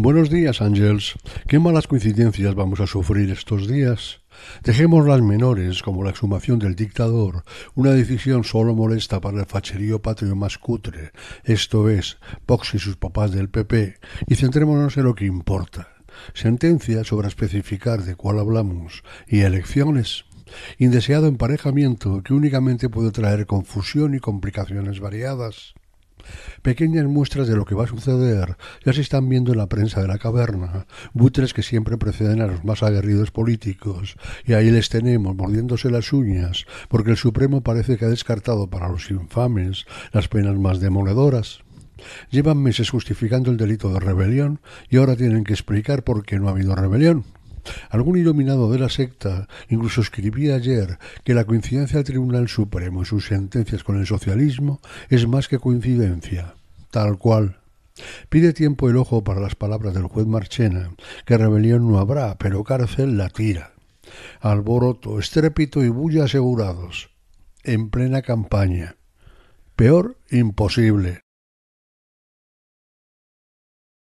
Buenos días, Ángels. Qué malas coincidencias vamos a sufrir estos días. Dejemos las menores, como la exhumación del dictador, una decisión solo molesta para el facherío patrio más cutre, esto es, Vox y sus papás del PP, y centrémonos en lo que importa. Sentencia sobre especificar de cuál hablamos y elecciones indeseado emparejamiento que únicamente puede traer confusión y complicaciones variadas. Pequeñas muestras de lo que va a suceder ya se están viendo en la prensa de la caverna, butres que siempre preceden a los más aguerridos políticos, y ahí les tenemos mordiéndose las uñas, porque el Supremo parece que ha descartado para los infames las penas más demoledoras. Llevan meses justificando el delito de rebelión y ahora tienen que explicar por qué no ha habido rebelión, Algún iluminado de la secta incluso escribía ayer que la coincidencia del Tribunal Supremo en sus sentencias con el socialismo es más que coincidencia, tal cual. Pide tiempo el ojo para las palabras del juez Marchena, que rebelión no habrá, pero cárcel la tira. Alboroto, estrépito y bulla asegurados. En plena campaña. Peor, imposible.